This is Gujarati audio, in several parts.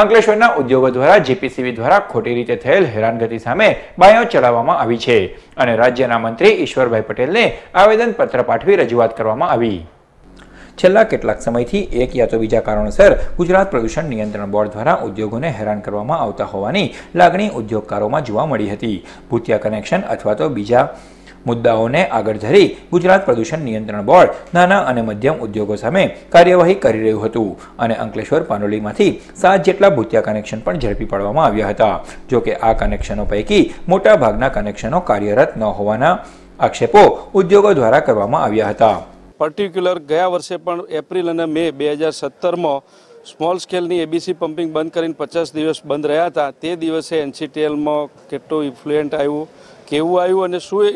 અંકલેશ્વરના ઉદ્યોગો દ્વારા જીપીસીબી દ્વારા ખોટી રીતે થયેલ હેરાનગતિ સામે બાયો ચલાવવામાં આવી છે અને રાજ્યના મંત્રી ઈશ્વરભાઈ પટેલને આવેદનપત્ર પાઠવી રજૂઆત કરવામાં આવી છેલ્લા કેટલાક સમયથી એક યા તો બીજા કારણોસર ગુજરાત પ્રદૂષણ નિયંત્રણ બોર્ડ દ્વારા ઉદ્યોગોને હેરાન કરવામાં આવતા હોવાની લાગણી ઉદ્યોગકારોમાં જોવા મળી હતી ભૂતિયા કનેક્શન અથવા તો બીજા મુદ્દાઓને આગળ ધરી ગુજરાત પ્રદૂષણ નિયંત્રણ બોર્ડ નાના અને મધ્યમ ઉદ્યોગો સામે કાર્યવાહી કરી રહ્યું હતું અને અંકલેશ્વર પાનોલીમાંથી સાત જેટલા ભૂતિયા કનેક્શન પણ ઝડપી પાડવામાં આવ્યા હતા જોકે આ કનેક્શનો પૈકી મોટાભાગના કનેક્શનો કાર્યરત ન હોવાના આક્ષેપો ઉદ્યોગો દ્વારા કરવામાં આવ્યા હતા પર્ટિક્યુલર ગયા વર્ષે પણ એપ્રિલ અને મે બે હજાર સત્તરમાં સ્મોલ સ્કેલની એબીસી પમ્પિંગ બંધ કરીને પચાસ દિવસ બંધ રહ્યા હતા તે દિવસે એનસીટીએલમાં કેટલું ઇન્ફ્લુએન્ટ આવ્યું કેવું આવ્યું અને શું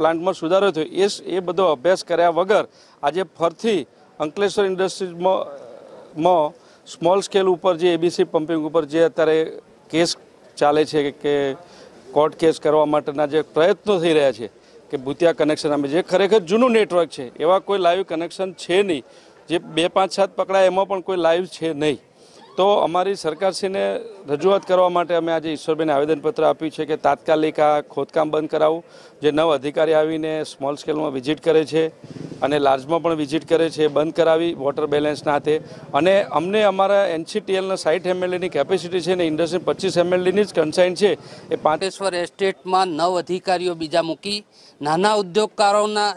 પ્લાન્ટમાં સુધારો થયો એ એ બધો અભ્યાસ કર્યા વગર આજે ફરથી અંકલેશ્વર ઇન્ડસ્ટ્રીઝમાં સ્મોલ સ્કેલ ઉપર જે એબીસી પમ્પિંગ ઉપર જે અત્યારે કેસ ચાલે છે કે કોર્ટ કેસ કરવા માટેના જે પ્રયત્નો થઈ રહ્યા છે કે ભૂતિયા કનેક્શન અમે જે ખરેખર જૂનું નેટવર્ક છે એવા કોઈ લાઈવ કનેક્શન છે નહીં જે બે પાંચ સાત પકડાય એમાં પણ કોઈ લાઈવ છે નહીં તો અમારી સરકારશ્રીને રજૂઆત કરવા માટે અમે આજે ઈશ્વરબેન આવેદનપત્ર આપ્યું છે કે તાત્કાલિક આ ખોદકામ બંધ કરાવું જે નવ અધિકારી આવીને સ્મોલ સ્કેલમાં વિઝિટ કરે છે અને લાર્જમાં પણ વિઝિટ કરે છે બંધ કરાવી વોટર બેલેન્સના હાથે અને અમને અમારા એનસીટીએલના સાઠ એમએલએની કેપેસિટી છે અને ઇન્ડસ્ટ્રી પચીસ એમએલએની જ કન્સાઇન છે એ પાંટેશ્વર એસ્ટેટમાં નવ અધિકારીઓ બીજા મૂકી નાના ઉદ્યોગકારોના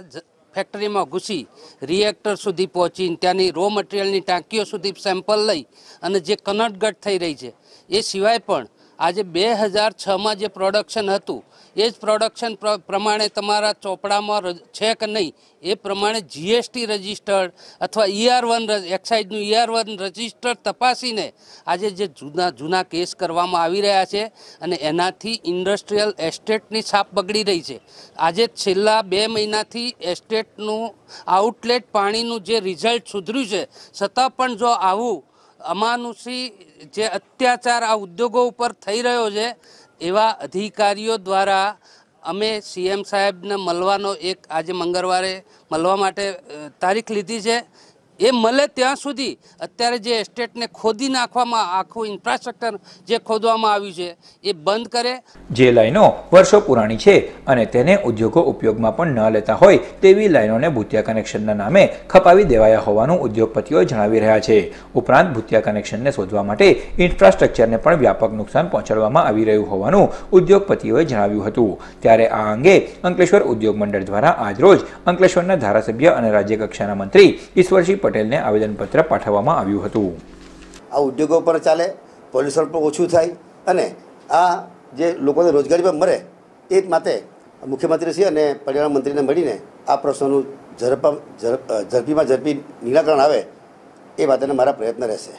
ફેક્ટરીમાં ઘૂસી રિએક્ટર સુધી પહોંચીને ત્યાંની રો મટીરિયલની ટાંકીઓ સુધી સેમ્પલ લઈ અને જે કનટગટ થઈ રહી છે એ સિવાય પણ આજે બે હજાર છમાં જે પ્રોડક્શન હતું એ જ પ્રોડક્શન પ્રમાણે તમારા ચોપડામાં છે કે નહીં એ પ્રમાણે જીએસટી રજિસ્ટર્ડ અથવા ઈઆર વન એક્સાઇઝનું ઈઆર વન રજિસ્ટર તપાસીને આજે જે જૂના જૂના કેસ કરવામાં આવી રહ્યા છે અને એનાથી ઇન્ડસ્ટ્રીયલ એસ્ટેટની છાપ બગડી રહી છે આજે છેલ્લા બે મહિનાથી એસ્ટેટનું આઉટલેટ પાણીનું જે રિઝલ્ટ સુધર્યું છે છતાં પણ જો આવું અમાનુષી જે અત્યાચાર આ ઉદ્યોગો ઉપર થઈ રહ્યો છે એવા અધિકારીઓ દ્વારા અમે સીએમ સાહેબને મળવાનો એક આજે મંગળવારે મળવા માટે તારીખ લીધી છે એ મળે ત્યાં સુધી અત્યારે જે એસ્ટેટને ખોદી નાખવામાં આખું ઇન્ફ્રાસ્ટ્રક્ચર જે ખોદવામાં આવ્યું છે એ બંધ કરે જે લાઈનો વર્ષો પુરાણી છે અને તેને ઉદ્યોગો ઉપયોગમાં પણ ન લેતા હોય તેવી લાઈનોને ભૂતિયા કનેક્શનના નામે ખપાવી દેવાયા હોવાનું ઉદ્યોગપતિઓ જણાવી રહ્યા છે ઉપરાંત ભૂતિયા કનેક્શનને શોધવા માટે ઇન્ફ્રાસ્ટ્રક્ચરને પણ વ્યાપક નુકસાન પહોંચાડવામાં આવી રહ્યું હોવાનું ઉદ્યોગપતિઓએ જણાવ્યું હતું ત્યારે આ અંગે અંકલેશ્વર ઉદ્યોગ મંડળ દ્વારા આજરોજ અંકલેશ્વરના ધારાસભ્ય અને રાજ્યકક્ષાના મંત્રી ઈશ્વરસિંહ પટેલને આવેદનપત્ર પાઠવવામાં આવ્યું હતું આ ઉદ્યોગો પર ચાલે પોલ્યુશન પણ ઓછું થાય અને આ જે લોકોને રોજગારી પણ મળે એ માટે મુખ્યમંત્રીશ્રી અને પર્યાવરણ મંત્રીને મળીને આ પ્રશ્નોનું ઝડપ ઝડપીમાં ઝડપી નિરાકરણ આવે એ માટેના મારા પ્રયત્ન રહેશે